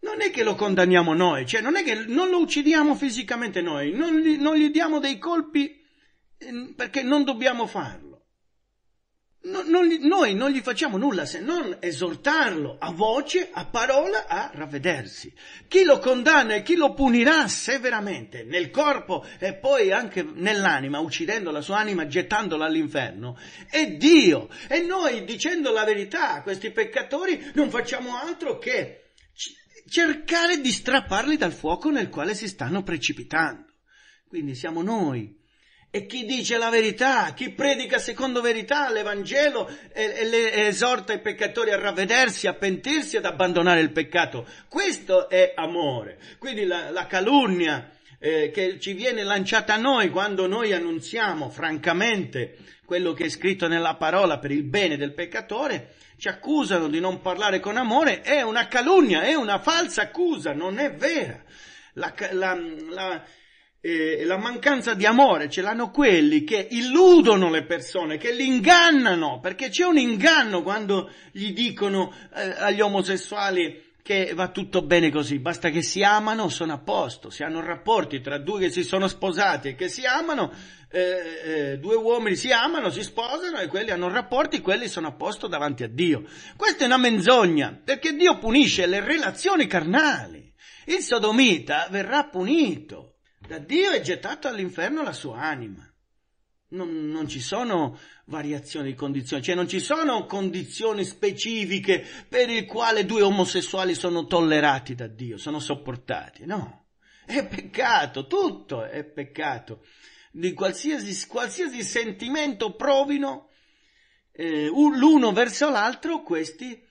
non è che lo condanniamo noi, cioè non è che non lo uccidiamo fisicamente noi, non gli, non gli diamo dei colpi eh, perché non dobbiamo farlo. No, non gli, noi non gli facciamo nulla se non esortarlo a voce, a parola, a ravvedersi. Chi lo condanna e chi lo punirà severamente nel corpo e poi anche nell'anima, uccidendo la sua anima, gettandola all'inferno, è Dio. E noi, dicendo la verità a questi peccatori, non facciamo altro che cercare di strapparli dal fuoco nel quale si stanno precipitando. Quindi siamo noi e chi dice la verità, chi predica secondo verità l'Evangelo e, e, e esorta i peccatori a ravvedersi, a pentirsi, ad abbandonare il peccato. Questo è amore. Quindi la, la calunnia eh, che ci viene lanciata a noi quando noi annunziamo francamente quello che è scritto nella parola per il bene del peccatore, ci accusano di non parlare con amore, è una calunnia, è una falsa accusa, non è vera. La, la, eh, la mancanza di amore ce l'hanno quelli che illudono le persone, che li ingannano, perché c'è un inganno quando gli dicono eh, agli omosessuali che va tutto bene così, basta che si amano, sono a posto, si hanno rapporti tra due che si sono sposati e che si amano, eh, eh due uomini si amano, si sposano e quelli hanno rapporti, quelli sono a posto davanti a Dio. Questa è una menzogna, perché Dio punisce le relazioni carnali. Il sodomita verrà punito da Dio è gettata all'inferno la sua anima. Non, non, ci sono variazioni di condizioni, cioè non ci sono condizioni specifiche per le quali due omosessuali sono tollerati da Dio, sono sopportati, no. È peccato, tutto è peccato. Di qualsiasi, qualsiasi sentimento provino eh, l'uno verso l'altro, questi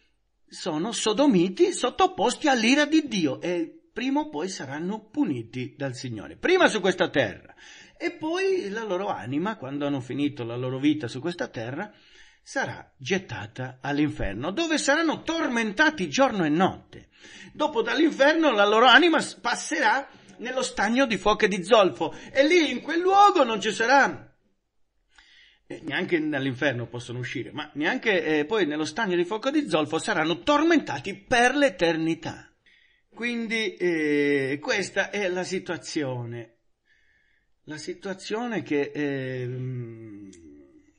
sono sodomiti sottoposti all'ira di Dio. E prima o poi saranno puniti dal Signore, prima su questa terra e poi la loro anima, quando hanno finito la loro vita su questa terra, sarà gettata all'inferno, dove saranno tormentati giorno e notte. Dopo dall'inferno la loro anima passerà nello stagno di fuoco e di zolfo e lì in quel luogo non ci sarà eh, neanche dall'inferno possono uscire, ma neanche eh, poi nello stagno di fuoco e di zolfo saranno tormentati per l'eternità. Quindi eh, questa è la situazione, la situazione che, eh,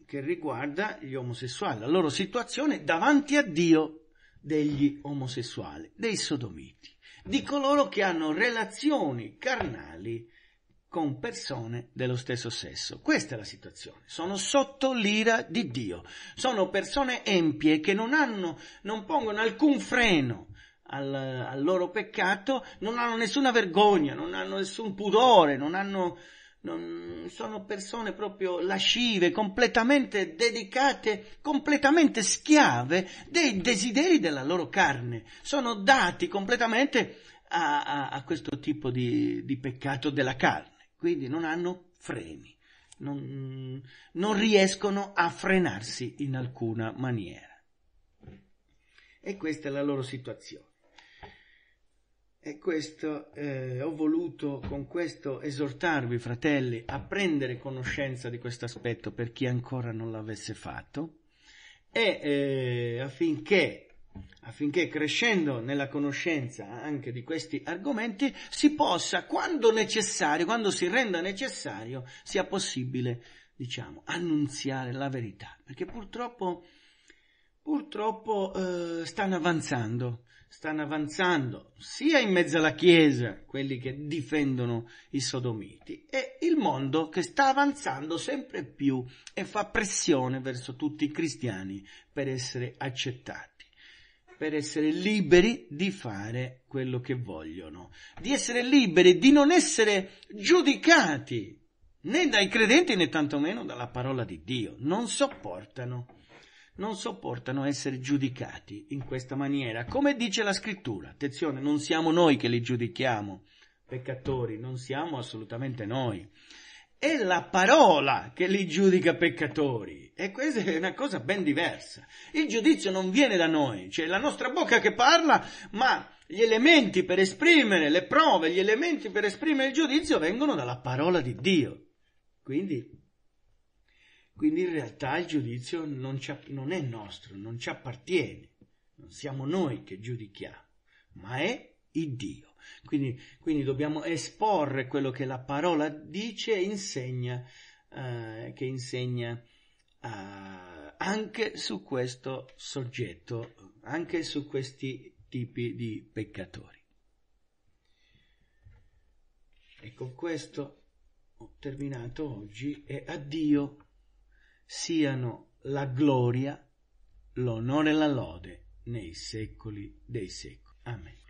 che riguarda gli omosessuali, la loro situazione davanti a Dio degli omosessuali, dei sodomiti, di coloro che hanno relazioni carnali con persone dello stesso sesso. Questa è la situazione. Sono sotto l'ira di Dio. Sono persone empie che non hanno, non pongono alcun freno al, al loro peccato, non hanno nessuna vergogna, non hanno nessun pudore, non hanno, non, sono persone proprio lascive, completamente dedicate, completamente schiave dei desideri della loro carne, sono dati completamente a, a, a questo tipo di, di, peccato della carne, quindi non hanno freni, non, non riescono a frenarsi in alcuna maniera. E questa è la loro situazione. E questo eh, ho voluto con questo esortarvi, fratelli, a prendere conoscenza di questo aspetto per chi ancora non l'avesse fatto e eh, affinché, affinché crescendo nella conoscenza anche di questi argomenti si possa, quando necessario, quando si renda necessario, sia possibile, diciamo, annunziare la verità, perché purtroppo, purtroppo eh, stanno avanzando stanno avanzando sia in mezzo alla Chiesa, quelli che difendono i sodomiti, e il mondo che sta avanzando sempre più e fa pressione verso tutti i cristiani per essere accettati, per essere liberi di fare quello che vogliono, di essere liberi di non essere giudicati né dai credenti né tantomeno dalla parola di Dio. Non sopportano non sopportano essere giudicati in questa maniera, come dice la scrittura. Attenzione, non siamo noi che li giudichiamo, peccatori, non siamo assolutamente noi. È la parola che li giudica peccatori e questa è una cosa ben diversa. Il giudizio non viene da noi, c'è cioè la nostra bocca che parla, ma gli elementi per esprimere le prove, gli elementi per esprimere il giudizio vengono dalla parola di Dio. Quindi quindi in realtà il giudizio non, non è nostro, non ci appartiene, non siamo noi che giudichiamo, ma è il Dio. Quindi, quindi, dobbiamo esporre quello che la parola dice e insegna, eh, che insegna eh, anche su questo soggetto, anche su questi tipi di peccatori. E con questo ho terminato oggi e addio siano la gloria, l'onore e la lode nei secoli dei secoli. Amen.